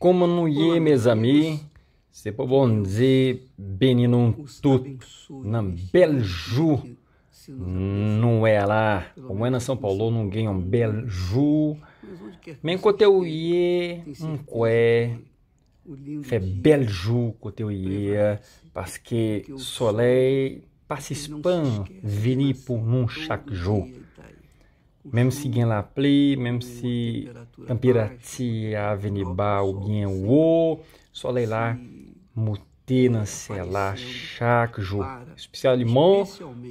Kouman nou ye mez ami, sepo bon zi beni nou tout nan beljou nou e la. Kouman nan San Paolo nou genyon beljou, men kote ou ye nou kwe, fe beljou kote ou ye, paske solei pasispan vini pou nou chakjou. Même si gain la pluie, même si température avenir ba ou bien haut, o là monter dans ciel là chaque jour, spécialement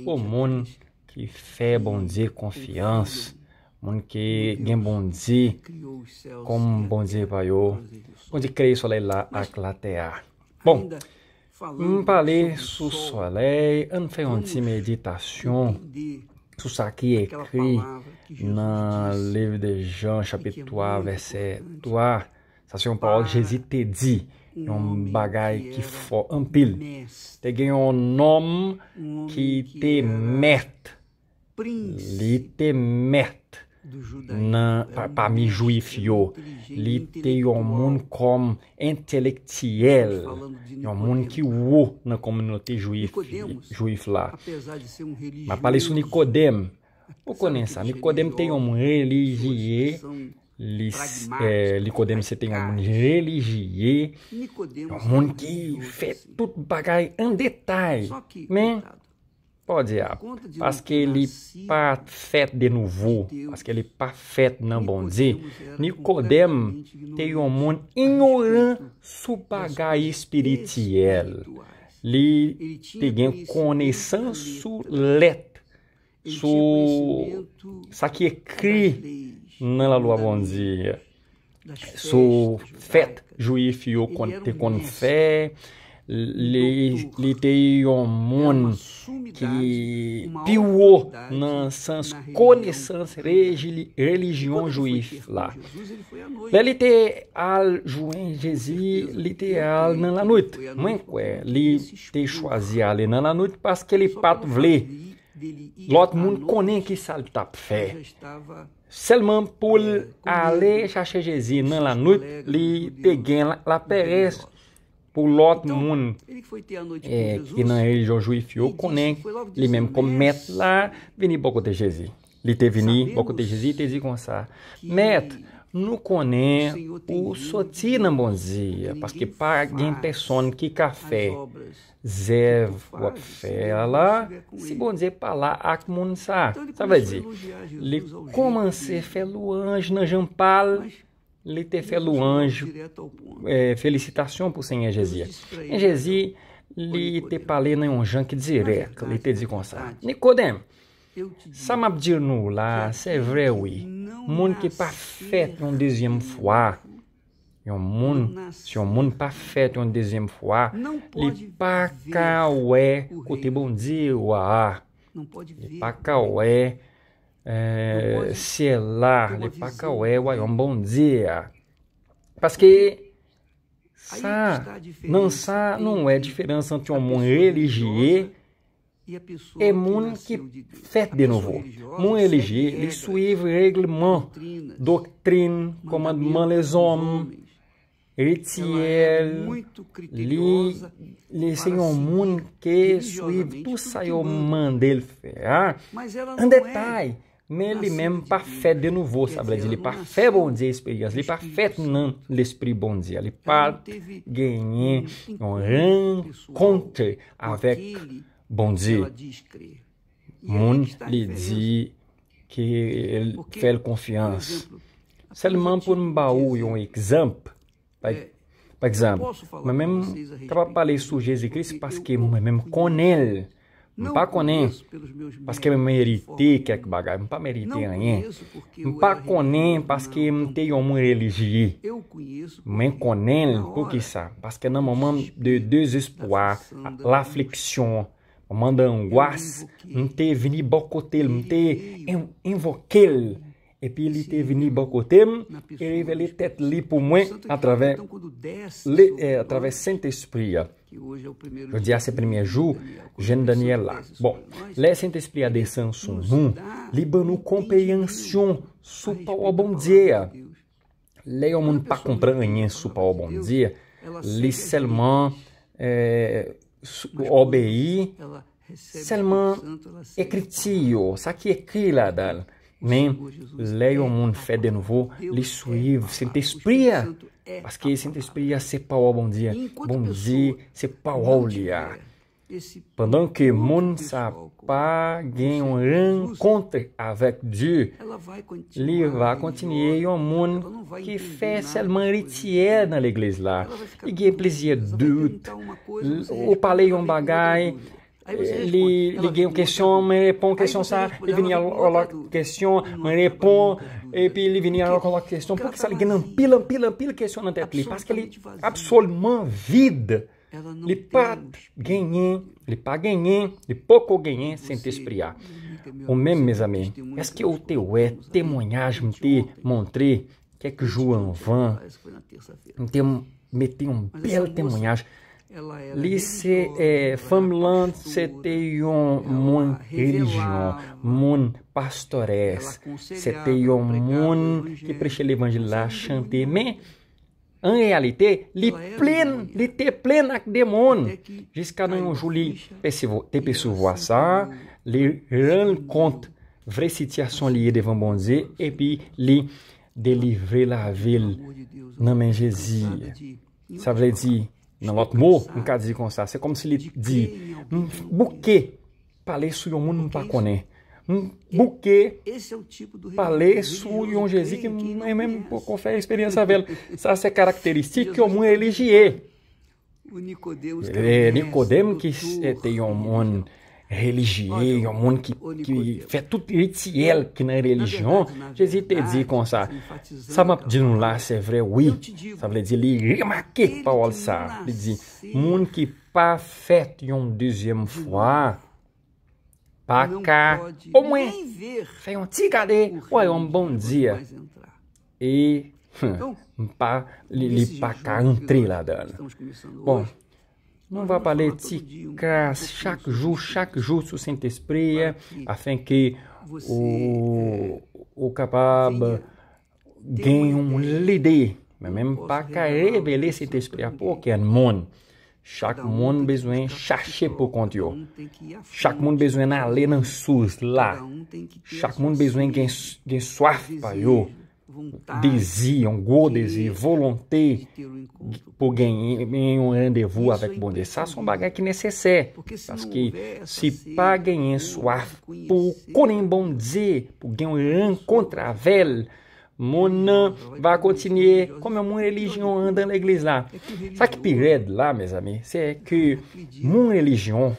au monde qui fe bon Dieu confiance. Moun ki gen bon di, kom bon di pa yo, bon di kreye solei la ak la teya. Bon, m hum, pale sou solei, an fè yon ti meditasyon Sou sa ki ekri nan lev de Jean chapitoua versetoua, sa se yon paol jesi te di, yon bagay ki fo ampil, te gen yon nom ki te met, li te met. na é para me juifio li tem é um mundo como intelectual um mundo que o na comunidade juif juif lá mas para isso Nicodem o conhece Nicodem tem um religião é, Nicodem você tem um mundo religião um mundo que assim. fez tudo bagai em detalhe né O di ap, paske li pa fet denouvo, paske li pa fet nan bonzi, ni kodem te yon moun inyonan sou bagay espiritiyel. Li te gen koneysan sou let, sou sakye kri nan la lua bonzi, sou fet juif yo te kon fey, ele lhe um homônio que piuou nas conexões religião juiz lá. Ele te al juin Jesus, lhe te al na noite, muito é, lhe te choisi ali na noite, parce que ele pato vle, lot mundo conen que salta fé. Selman pou ale chache Jezi nan la nout li te gen la, la peres o Lot então, Moon, é, que na religião juifi ou Konek, ele mesmo comete lá, veni bocote Jezi. Ele teve ni, bocote Jezi, tezi consar. Met, no Coné, o Sotina Bonzia, porque paguem persone que café, Zé, o lá se bonzia para lá, acmunsa. Então Sabe dizer, ele comance anjo na jampal, lhe ter felo anjo, é, felicitação por sem engesia. Engesia lhe ter palena em um janque direto, lhe ter desgonçado. Nicodemo, samabdir no lá, sevreui, é mundo que perfeito um dizem foar, e é um mundo, se um mundo perfeito um dizem foar, lhe pacaué, o te bom dia, o ar, lhe pacaué, Euh, lá, les pacaué, um bom dia. Parce que não, sa, não é diferença entre um mundo religioso um mundo que fait de novo. Mundo religioso, ele suive règlement, doctrine, commandement les hommes, é rituel, li, li senhor mundo que suive, tout ça eu mandei ele faire. Um é detalhe, Mè li mèm pa fè denou vò, sa blè di li pa fè bonzi espri yas, li pa fè nan l'espri bonzi. Li pa genye yon ren kontè avèk bonzi. Moun li di ki el fèl konfians. Se li mèm pou mba ou yon ekzamp, pa ekzamp, mè mèm ta pa pale sou Jezikris, pa se ke mè mèm kon el. Mwen pa konen paske mwen merite kek bagay, mwen pa merite renyen. Mwen pa konen paske mwen te yon mwen religye. Mwen konen pou ki sa, paske nan mwen mwen de deus espoa, la fleksyon, mwen mwen de angoas, mwen te vini bokote l, mwen te invoke l. Et puis, il était venu bon côté, et révélé tête li pour moi à travers, então, eh, à travers Saint-Esprit. É je dis à ce premier jour, jeune Daniel là. Bon, le Saint-Esprit a descendu sur nous, li nous compréhension sur le bon Dieu. Le on ne pas comprendre rien sur le bon Dieu, li seulement eh, obéir, seulement écriture, ça qui écrit là-dedans nem Leio o é, mundo, fé de novo. Lhe suivo, sente espria. É Mas que sente espria, se pau bom dia. Bom dia, se pau ao dia. Pendant que o mundo se apague em um encontro avec Dieu, lhe vai continuar o mundo que fez a irmã Ritier na igreja lá. E que é plaisir de O palais é um les, eh, les questão, me répond questão, ça, il vient à a question, me répond, et puis il vient à a question. Porque ça, ele ganha pila, pila, pila question na tête, parce qu'elle est absolument vide. Ele não gagné, ele paga gagné, ele pouco ganha sem te espriar. É o mesmo, é meus amigos, est que o teu é témoignage te montrer que é que João Van meteu um belo testemunhagem Li se eh, fèm lan, se te yon moun religyon, moun pastores, se te yon moun ki preche l'Evangile la chante. Men, an realite, li te plen ak de moun. Jiska nan yon joul li te pesu vwa sa, li ren kont vre sitia son liye devan bonze, epi li delivre la vil nan men Jezi. Sa vle di... Não nell'ottimo in caso di consasse, É como se gli di un bouquet palesso yon mun pacone. Um buquê palesso e um jesi é, é tipo que é mesmo confere a experiência velha. Essa é característica que é, o mundo religie. Nicodemus que tem um religião, mundo que, que fez tudo ele que é na religião, Jésus te dit com essa, sabe de dit nous là, c'est é vrai, oui, ça veut dire, il remarque Paul ça, il dit, monde qui pas fait une deuxième fois, pas qu'à, au moins, fait un petit cadet, ouais, un bon dia, e pas, il pas qu'à entrer là-dedans. Bom, Nou va pale tika chak jou, chak jou sou sènt espreya, afen ke ou kapab gen yon lide, men men pa ka revele sènt espreya. Po ke an moun, chak moun bezwen chache pou kont yo. Chak moun bezwen ale nan sus la. Chak moun bezwen gen swaf pa yo. diziam, godesi, volonté, pour gagner un rendez-vous avec bon Dieu. Ça sont bagages qui nécessaires. Parce que si pas gagner soif pour connaître bon Dieu, pour gagner un rencontre avec elle, Monan hum, vai continuar como uma religião anda na igreja lá. Sabe que pirede lá, meus amigos? É que uma religião.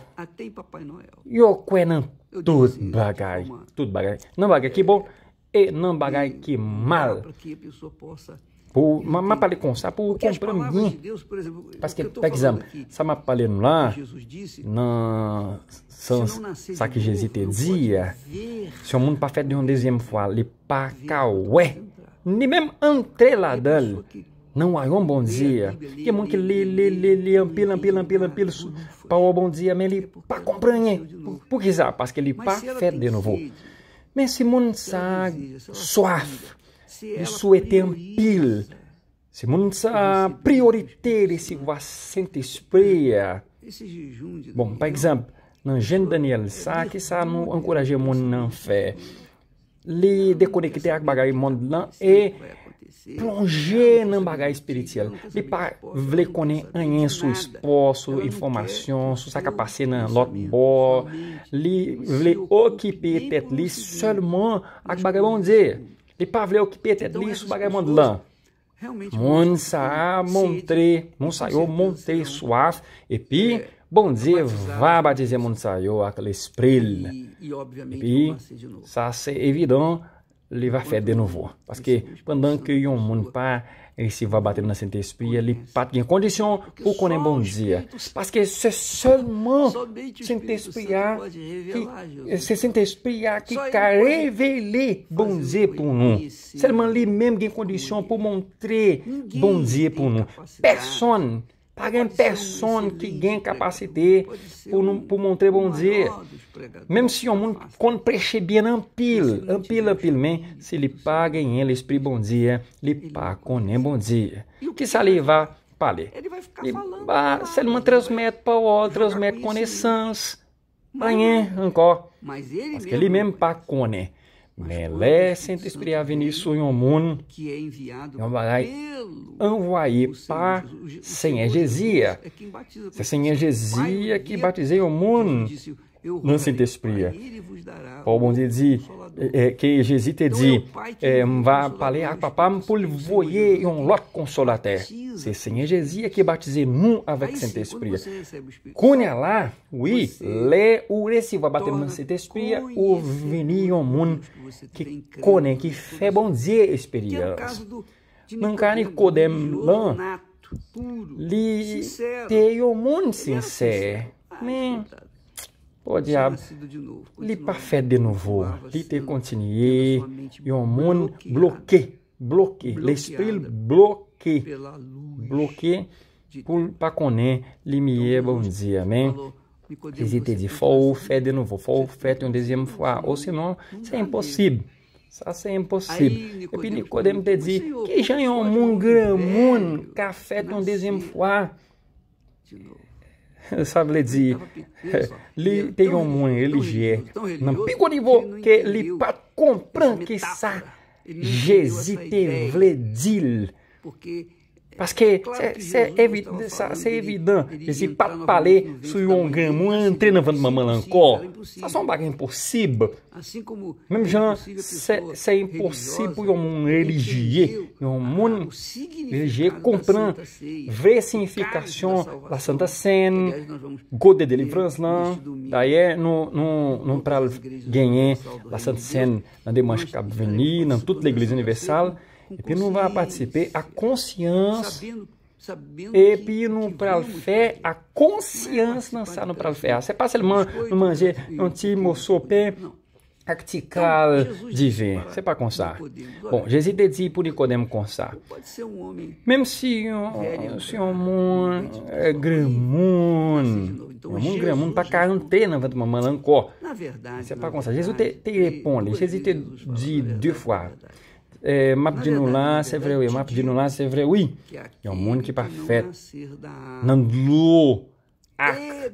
Eu conheço tudo bagay. Tudo bagay. Não bagay, que assim, bom e não bagai que mal. Para que a pessoa possa por mamá para alcançar por comprar mim parce que par exemple ça m'a parlé lá não são sabe que Jesus te dizia se o mundo para fait de uma deuxième fois les pas caué nem mesmo entre lá dentro não há um bom dia que que lê lê lê lê ampila ampila ampila ampila para o bom dia mas ele é pas compreende por que isso parce que ele pas fait de novo se moun sa soaf e sou eten pil. Se moun sa priorite li si vwa sent espri ya. Bon, pa ekzamp, nan jen Daniel sa ki sa moun ankoraje moun nan fe. Li dekonekite ak bagay moun nan e plonje nan bagay espirityele. Li pa vle konen anyen sou esposo, sou informasyon, sou sakapase nan lot bo, li vle okipetet li, sol mon ak bagay bonze. Li pa vle okipetet li, sou bagay mon lan. Moun sa a moun tre, moun sa yo moun tre sou as, epi bonze vaba deze moun sa yo ak le espril. Epi sa se evidon, lhe vai fé de novo. Porque quando que um mundo pá, ele se vai batendo na sente espia, ele pode ter condição ou quando é bom dia. Porque se é só mão, sente espia, se sente que quer revelar bom dia para um. Se ele mesmo tem condição para montar bom dia para um. Pessoa. Paga em persone que ganha capacité por, por montrer bom dia. Mesmo se o mundo quando percebia ampila, ampila, ampila, men, se lhe paga em ele esprit bom dia, lhe paga nem bom dia. o Que salivar, pale. Ele vai ficar falando. Bah, se ele né? transmite para o outro, transmite conexões. amanhã ancor. Mas ele mesmo paga, né? Melé, Santa Espria, Vinícius Inhomun, Anguaí, Pá, sem egesia. É sem egesia que batizei Omun, não se despria. Povon de zi, é, é, que Jésus te dit, va parler à papa pour le voyer un lot consolateur. C'est Seigneur Jésus qui baptisé nous avec Saint-Esprit. Cunha lá, ui le ou bater baptême Saint-Esprit o venir um monde que connaît, que fait bom dia experiência é Não carne codem lã li te un monde sincère. men Ó é diabo, lhe parfait de novo? lhe te continuer, e o mundo bloqueé, bloqueé, l'esprit bloque bloqueé, para coné, lhe me bom dia, amém? Visite de "Fou fait de nouveau, faux fait une deuxième fois, ou senão, é, é impossível. Ça, é impossível. E puis Nicodème te dit, que já é um mundo grand monde, café tão um De novo. Sa vle di, li te yon moun elije, nan pe konivou ke li pa kompran ki sa jezi te vle dil. Pouke... Parce que c'est évident, c'est évident. Je pas parler sur un grand moi entrer dans votre maman encore. Ça assim c'est un bagage impossible. Même gens, c'est impossible pour un monde religieux, un monde religieux comprend ver signification la Santa Cena, God de délivrance là. Daí não para ganhar la Santa Cena na demanche Cabo Veni, na toute l'église universelle. É Epino vai participar. a consciência. E pino para a fé, a consciência lançar no para a fé. Ah, você passa ele manger um timo sopé praticar divin. C'est pas comme ça. Bon, Jésus te então, dit por Nicodème comme ça. Même se on, si on monde, é, grand monde, un monde grand monde, pas quarantaine na votre maman encore. C'est pas te, te répond, Jésus te diz duas vezes. É, de Mabdinullah Sevreui, Mabdinullah Sevreui. É o único parfait. Nandlu. É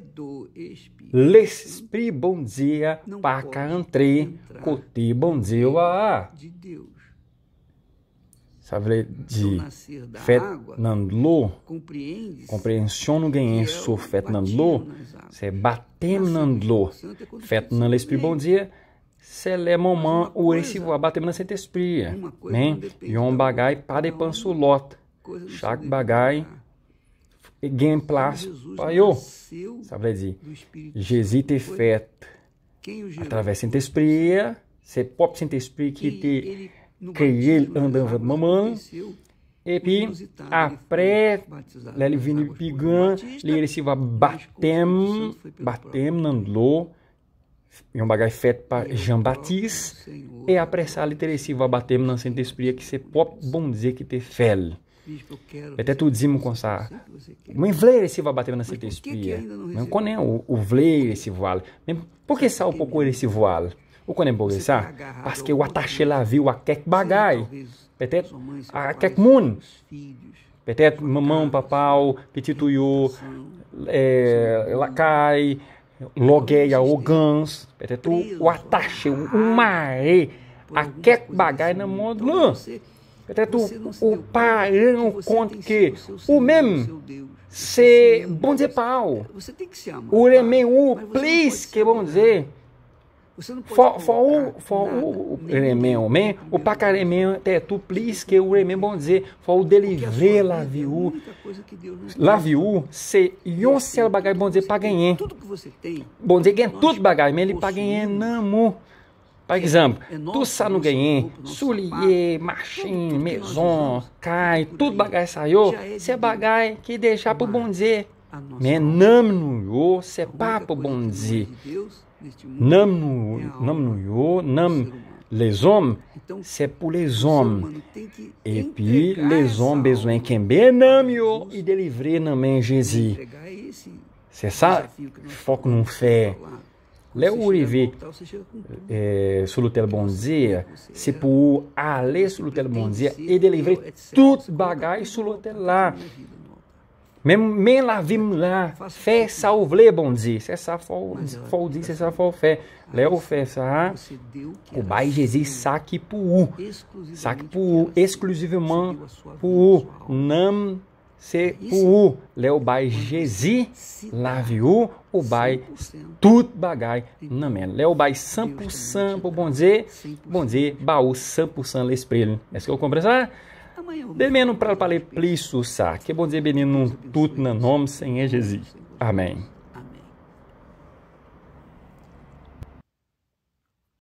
L'esprit Bom dia, paca entrei, Cote Bom dia. De Deus. Sabe de Fernando, compreensiono ganhenso Fernando, se batem Nandlo, Fernando Esprit Bom Dia, Selemoman uresiva batemna setespria, men yon bagay padre sulot, Chac bagay Game plas payo, sabe é dizer, di, jezi te fet, através setespria, se pop setespria ki te kreye andan e maman, epi pré, lele vini pigan, lele uresiva batem, batem nan lo, Jean feito para Jean Baptiste e apressar é a literacia vai bater na sente esprit que se pop bom dizer que te fel. Até tu dizimo com sa. Mas vler se vai bater na sente esprit. Mas quando é o, o vler vale. Por que sa o pouco ele se vale? O quando é porque sa? Porque o attaché lá viu a quec bagai. Até a quec moun. peut mamão, papau, petit é, lacai, logueia o gans, o atache, o ah, Maré, a assim, então que bagai na modo o parão conta que o mesmo se bom dizer pau. O remeu, please, que bom dizer, você não pode for, for o, remen o, é homem, o pacaremen é tu please que o remen é bom dizer, for o deliver la viu. La viu, se yon sel bagay bom dizer paganhen. Tudo que você tem. Bom dizer ganha tudo bagay, mas ele ganhar namo. Par exemplo tu sa no ganyen, soulier, machin, maison, cai, tudo bagay saiu, se bagay que deixar pro bom dizer. Mas nam yo, se pa pro bom dizer. Nam no, não no yo, nam les hommes, então, c'est pour les hommes. Et puis, les hommes besoin não nam yo e délivrer na main Jésus. C'est ça faut que nous fait. Le ourive eh, sur l'hôtel Bon Dia, c'est pour aller sur l'hôtel Bon Dia et délivrer toute bagaille sur l'hôtel là. Men la vim la, fé sau vlebonzi, se sa foldi, se sa fol fe, leo fé, sa, o bai Jesus saque pu, saque pu, exclusivement pu, nam se pu, léo bai Jesus la o bai tut bagai namen. Leo bai 100% pu bonzi, bonzi, baú 100% l'esprit. Est-ce que vous comprenez ça? Demeno para o paleplissus, que bom dizer benenum tudo nan nome sem Jesus. Amém.